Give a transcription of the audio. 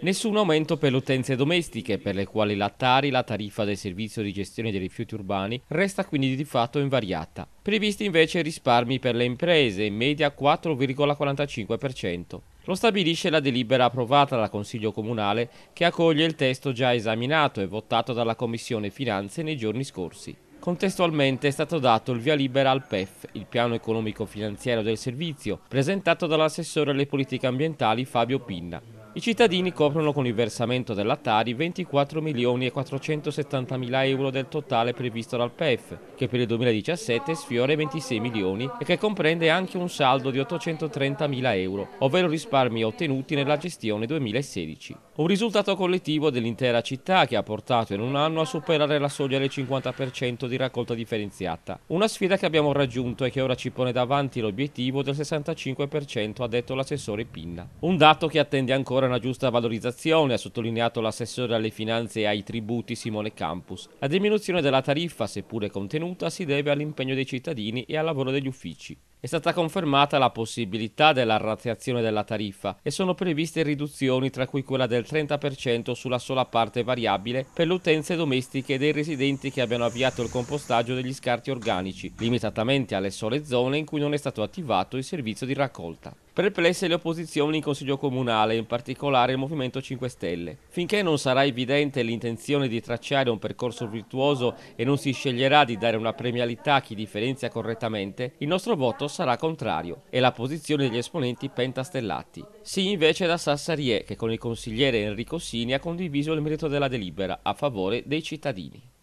Nessun aumento per le utenze domestiche, per le quali la Tari, la tariffa del servizio di gestione dei rifiuti urbani, resta quindi di fatto invariata. Previsti invece risparmi per le imprese, in media 4,45%. Lo stabilisce la delibera approvata dal Consiglio Comunale che accoglie il testo già esaminato e votato dalla Commissione Finanze nei giorni scorsi. Contestualmente è stato dato il via libera al PEF, il piano economico finanziario del servizio, presentato dall'assessore alle politiche ambientali Fabio Pinna. I cittadini coprono con il versamento della Tari 24 milioni e 470 mila euro del totale previsto dal PEF, che per il 2017 sfiora i 26 milioni e che comprende anche un saldo di 830 mila euro, ovvero risparmi ottenuti nella gestione 2016. Un risultato collettivo dell'intera città che ha portato in un anno a superare la soglia del 50% di raccolta differenziata. Una sfida che abbiamo raggiunto e che ora ci pone davanti l'obiettivo del 65%, ha detto l'assessore Pinna. Un dato che attende ancora una giusta valorizzazione, ha sottolineato l'assessore alle finanze e ai tributi Simone Campus. La diminuzione della tariffa, seppure contenuta, si deve all'impegno dei cittadini e al lavoro degli uffici. È stata confermata la possibilità della razziazione della tariffa e sono previste riduzioni tra cui quella del 30% sulla sola parte variabile per le utenze domestiche dei residenti che abbiano avviato il compostaggio degli scarti organici, limitatamente alle sole zone in cui non è stato attivato il servizio di raccolta. Perplesse le opposizioni in Consiglio Comunale, in particolare il Movimento 5 Stelle. Finché non sarà evidente l'intenzione di tracciare un percorso virtuoso e non si sceglierà di dare una premialità a chi differenzia correttamente, il nostro voto sarà contrario e la posizione degli esponenti pentastellati. Sì invece da Sassarie che con il consigliere Enrico Sini ha condiviso il merito della delibera a favore dei cittadini.